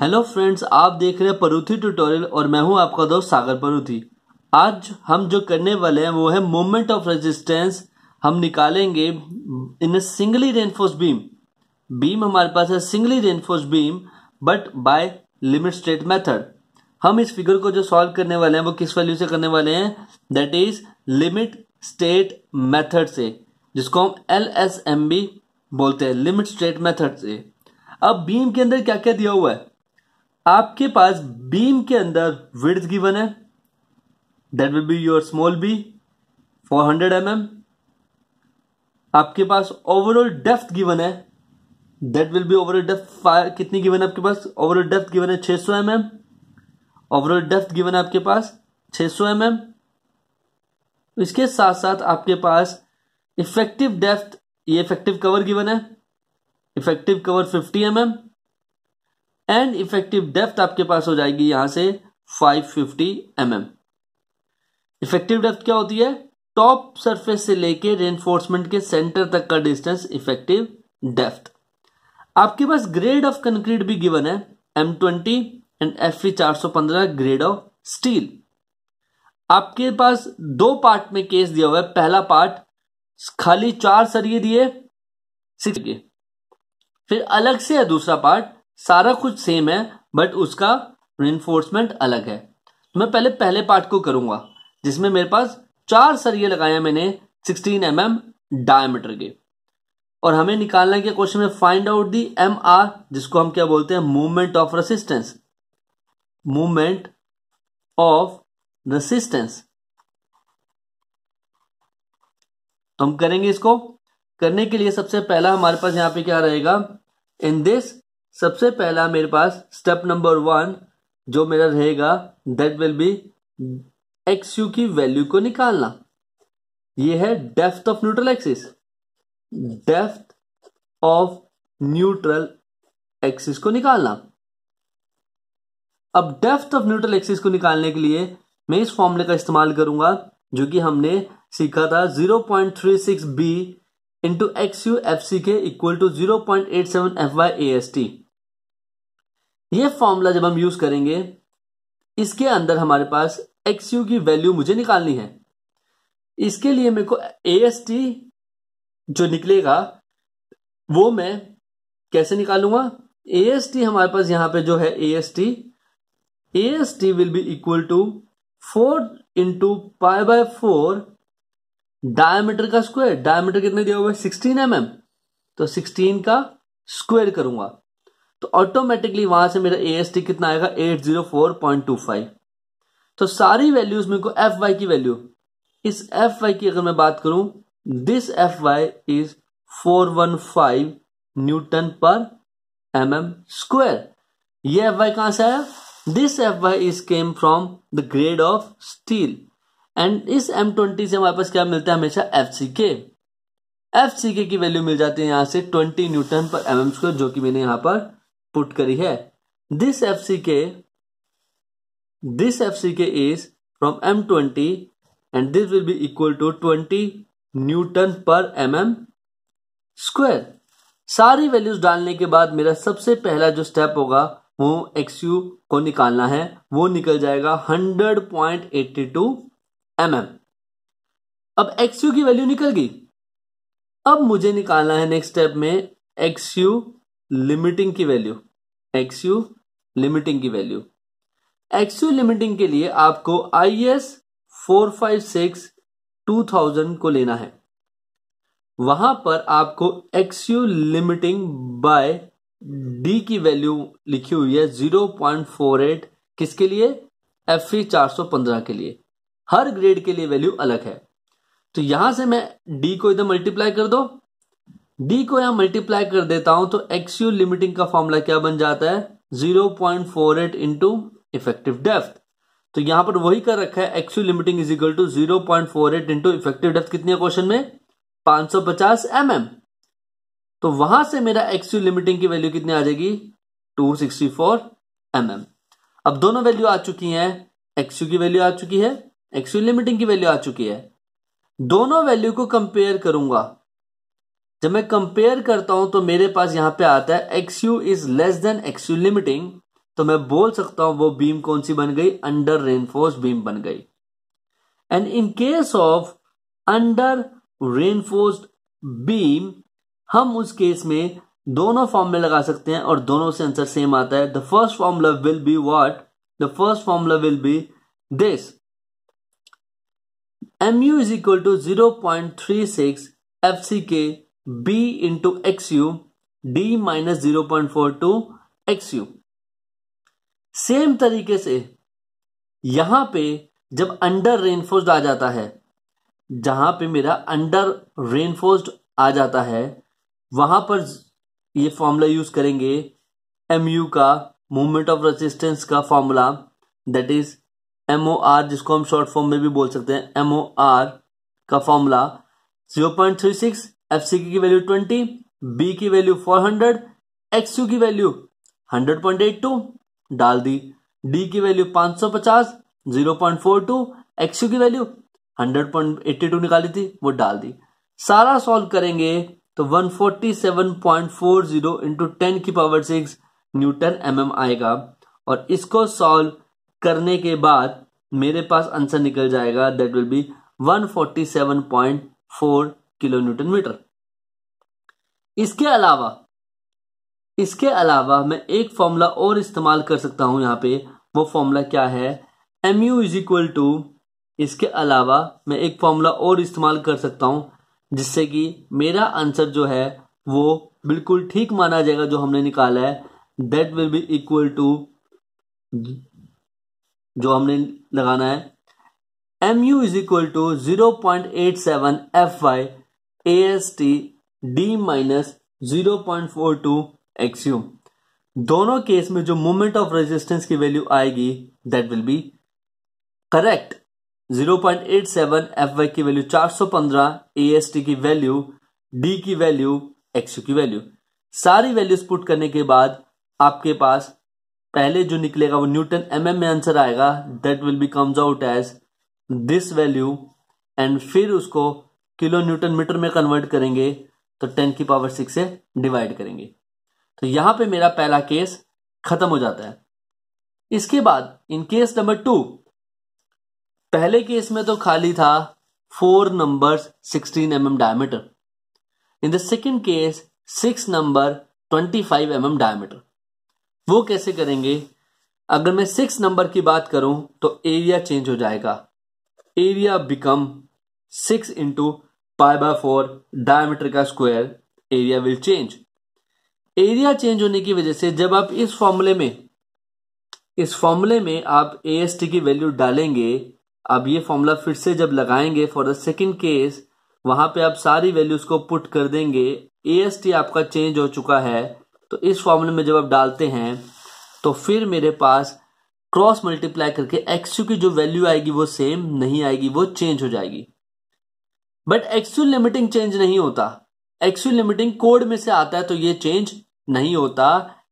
Hello friends आप देख रहे हैं परूथी ट्यूटोरियल और मैं हूं आपका दोस्त सागर परूथी आज हम जो करने वाले हैं वो है मोमेंट ऑफ रेजिस्टेंस हम निकालेंगे in a singly reinforce beam beam हमारे पास है singly reinforce beam but by limit state method हम इस फिगर को जो सॉल्व करने वाले हैं वो किस वैल्यू से करने वाले हैं that is limit state method से जिसको हम एल एस एम बी बोलते हैं लिमिट स्टेट मैथड से अब बीम के अंदर क्या क्या दिया हुआ है आपके पास बीम के अंदर विड्स गिवन है that will be your small B 400 hundred mm. आपके पास ओवरऑल डेफ्थ गिवन है that will be overall depth कितनी गिवन है आपके पास ओवरऑल डेफ्थ गिवन है 600 सौ mm. ओवरऑल डेफ्थ गिवन है आपके पास 600 सौ mm. इसके साथ साथ आपके पास इफेक्टिव डेफ्थ ये इफेक्टिव कवर गिवन है effective cover 50 M mm. And effective depth आपके पास हो जाएगी यहां से 550 फिफ्टी mm. इफेक्टिव डेप्थ क्या होती है टॉप सरफेस से लेके रेनफोर्समेंट के सेंटर तक का डिस्टेंस इफेक्टिव डेप्थ आपके पास ग्रेड ऑफ कंक्रीट भी गिवन है M twenty and F E चार सौ पंद्रह ग्रेड ऑफ स्टील आपके पास दो पार्ट में केस दिया हुआ है पहला पार्ट खाली चार सरिये दिए सिक्स फिर अलग से है दूसरा पार्ट सारा कुछ सेम है बट उसका रेनफोर्समेंट अलग है तो मैं पहले पहले पार्ट को करूंगा जिसमें मेरे पास चार सरिये लगाए मैंने 16 एम एम डायमीटर के और हमें निकालना के क्वेश्चन में find out the M R जिसको हम क्या बोलते हैं movement of resistance movement of resistance तो हम करेंगे इसको करने के लिए सबसे पहला हमारे पास यहां पे क्या रहेगा इन दिस सबसे पहला मेरे पास स्टेप नंबर वन जो मेरा रहेगा that will be X U की वैल्यू को निकालना ये है depth of neutral axis depth of neutral axis को निकालना अब डेफ्थ ऑफ न्यूट्रल एक्सिस को निकालने के लिए मैं इस फॉर्मूले का इस्तेमाल करूंगा जो कि हमने सीखा था 0.36 point three six B into X U F C K equal to zero point eight seven F Y A S T ये फॉर्मूला जब हम यूज करेंगे इसके अंदर हमारे पास एक्स यू की वैल्यू मुझे निकालनी है इसके लिए मेरे को ए एस टी जो निकलेगा वो मैं कैसे निकालूंगा ए एस टी हमारे पास यहां पे जो है A S T A S T will be equal to four into pi by four diameter का स्क्वायर डायमीटर कितने दिया हुआ है सिक्सटीन एम एम तो सिक्सटीन का स्क्वायर करूंगा तो ऑटोमेटिकली वहां से मेरा ए कितना आएगा 804.25 तो सारी वैल्यूज मेरे को एफ वाई की वैल्यू इस एफ वाई की अगर मैं बात करूं this F Y is 415 newton per M M square ये एफ वाई कहां से आया this F Y is came from the grade of steel and इस एम ट्वेंटी से हमारे पास क्या मिलता है हमेशा एफ सी के एफ सी के की वैल्यू मिल जाती है यहां से twenty newton per M M square जो कि मैंने यहां पर पुट करी है दिस एफ सी के this F C K is from M twenty and this will be equal to twenty newton per M M square सारी वैल्यूज डालने के बाद मेरा सबसे पहला जो स्टेप होगा वो एक्स यू को निकालना है वो निकल जाएगा hundred point eighty two M M अब एक्स यू की वैल्यू निकल गई अब मुझे निकालना है नेक्स्ट स्टेप में एक्स यू लिमिटिंग की वैल्यू एक्स यू लिमिटिंग की वैल्यू एक्स यू लिमिटिंग के लिए आपको I S four five six two thousand को लेना है वहां पर आपको X U limiting by D की वैल्यू लिखी हुई है जीरो पॉइंट फोर एट किसके लिए एफ ई चार सौ पंद्रह के लिए हर ग्रेड के लिए वैल्यू अलग है तो यहां से मैं डी को इधर मल्टीप्लाई कर दो डी को यहां मल्टीप्लाई कर देता हूं तो एक्सयू लिमिटिंग का फॉर्मूला क्या बन जाता है zero point four eight into effective depth तो यहां पर वही कर रखा है X U limiting is equal to zero point four eight into effective depth कितनी है क्वेश्चन में पांच सौ पचास एम mm. एम तो वहां से मेरा एक्सयू लिमिटिंग की वैल्यू कितनी आ जाएगी two sixty four M M अब दोनों वैल्यू आ चुकी हैं एक्सयू की वैल्यू आ चुकी है एक्सयू लिमिटिंग की वैल्यू आ चुकी है दोनों वैल्यू को कंपेयर करूंगा जब मैं कंपेयर करता हूं तो मेरे पास यहां पे आता है X U is less than X U limiting तो मैं बोल सकता हूं वो बीम कौन सी बन गई अंडर रेनफोर्स बीम बन गई and in case of under reinforce beam हम उस केस में दोनों में लगा सकते हैं और दोनों से आंसर सेम आता है the first formula will be what the first formula will be this is equal to zero point three six F C K b into U d minus zero point four two X U same तरीके से यहां पे जब under reinforced आ जाता है जहां पे मेरा अंडर रेनफोर्स्ड आ जाता है वहां पर ये फॉर्मूला यूज करेंगे एम यू का मूवमेंट ऑफ रेजिस्टेंस का formula that is M O R जिसको हम शॉर्ट फॉर्म में भी बोल सकते हैं एम ओ आर का formula zero point three six F C की वैल्यू ट्वेंटी बी की value four hundred X U की value hundred point eight two डाल दी डी की वैल्यू पांच सौ पचास zero point four two X U की value hundred point eighty two निकाली थी वो डाल दी सारा सॉल्व करेंगे तो one forty seven point four zero into ten की power six newton M M आएगा और इसको सॉल्व करने के बाद मेरे पास आंसर निकल जाएगा that will be one forty seven point four kilo newton metre इसके अलावा इसके अलावा मैं एक फॉर्मूला और इस्तेमाल कर सकता हूं यहाँ पे वो फॉर्मूला क्या है M U is equal to इसके अलावा मैं एक फॉर्मूला और इस्तेमाल कर सकता हूं जिससे कि मेरा आंसर जो है वो बिल्कुल ठीक माना जाएगा जो हमने निकाला है that will be equal to जो हमने लगाना है M U is equal to zero point eight seven F Y A S T D minus zero point four two X U दोनों केस में जो मूवमेंट ऑफ रेजिस्टेंस की value आएगी that will be correct 0.87 fy की value 415 AST की value D की value XU की value सारी वैल्यूज पुट करने के बाद आपके पास पहले जो निकलेगा वो न्यूटन एम mm में आंसर आएगा that will be comes out as this value and फिर उसको किलो न्यूटन मीटर में कन्वर्ट करेंगे तो टेन की पावर सिक्स से डिवाइड करेंगे तो यहां पे मेरा पहला केस खत्म हो जाता है इसके बाद इन केस नंबर टू पहले केस में तो खाली था four number sixteen M M diameter in the second case six number twenty five M M diameter वो कैसे करेंगे अगर मैं सिक्स नंबर की बात करूं तो एरिया चेंज हो जाएगा area become six into pi by four diameter का square area will change area change होने की वजह से जब आप इस फॉर्मूले में इस फॉर्मूले में आप ए एस टी की वैल्यू डालेंगे अब ये फॉर्मूला फिर से जब लगाएंगे फॉर द सेकेंड केस वहां पे आप सारी वैल्यूज को पुट कर देंगे ए एस टी आपका चेंज हो चुका है तो इस फॉर्मूले में जब आप डालते हैं तो फिर मेरे पास क्रॉस मल्टीप्लाई करके एक्स की जो वैल्यू आएगी वो सेम नहीं आएगी वो चेंज हो जाएगी बट एक्चुअल लिमिटिंग चेंज नहीं होता एक्चुअल लिमिटिंग कोड में से आता है तो ये चेंज नहीं होता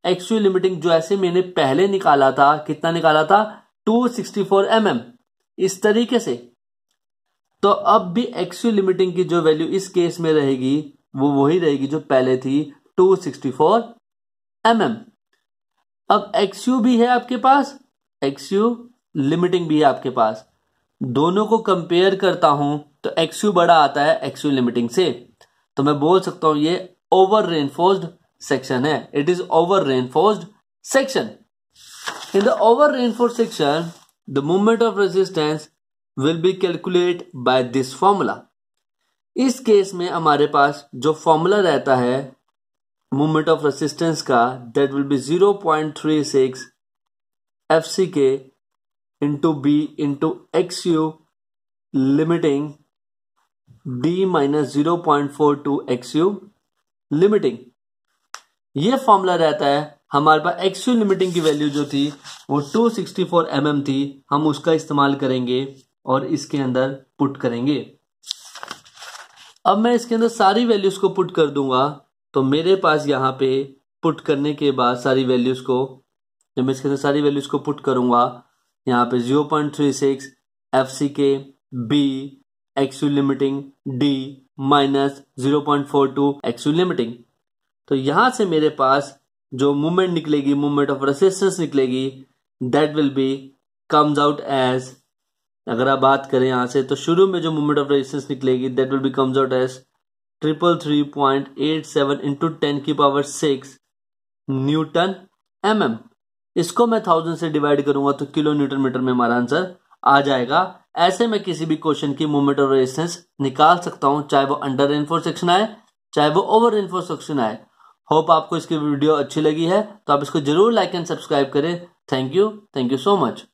एक्चुअल लिमिटिंग जो ऐसे मैंने पहले निकाला था कितना निकाला था 264 सिक्सटी mm, इस तरीके से तो अब भी एक्चुअल लिमिटिंग की जो वैल्यू इस केस में रहेगी वो वही रहेगी जो पहले थी 264 सिक्सटी mm. अब एक्सयू भी है आपके पास एक्सयू लिमिटिंग भी है आपके पास दोनों को कंपेयर करता हूं तो एक्स यू बड़ा आता है एक्स यू लिमिटिंग से तो मैं बोल सकता हूं ये ओवर रेनफोर्स सेक्शन है it is over reinforce section in the over reinforce section the movement of resistance will be calculate by this formula इस केस में हमारे पास जो फॉर्मूला रहता है मूवमेंट ऑफ रेसिस्टेंस का that will be zero point three six F C K into B into X U limiting b minus zero point four two X U limiting ये formula रहता है हमारे पास एक्स यू लिमिटिंग की value जो थी वो two sixty four M M थी हम उसका इस्तेमाल करेंगे और इसके अंदर पुट करेंगे अब मैं इसके अंदर सारी वैल्यूज को पुट कर दूंगा तो मेरे पास यहाँ पे पुट करने के बाद सारी वैल्यूज को जब मैं इसके अंदर सारी वैल्यूज को पुट करूंगा यहाँ पे zero point three six F C K B X U limiting D minus zero point four two X U limiting तो यहां से मेरे पास जो मूवमेंट निकलेगी मूवमेंट ऑफ रेसिस्टेंस निकलेगी that will be comes out as अगर आप बात करें यहां से तो शुरू में जो मूवमेंट ऑफ रेसिस्टेंस निकलेगी that will be comes out as triple three point eight seven into ten की पावर सिक्स न्यूटन एम इसको मैं थाउजेंड से डिवाइड करूंगा तो किलो न्यूटन मीटर में हमारा आंसर आ जाएगा ऐसे में किसी भी क्वेश्चन की मूवमेंट और रेजिस्टेंस निकाल सकता हूं चाहे वो अंडर सेक्शन आए चाहे वो ओवर सेक्शन आए होप आपको इसकी वीडियो अच्छी लगी है तो आप इसको जरूर लाइक एंड सब्सक्राइब करें thank you thank you so much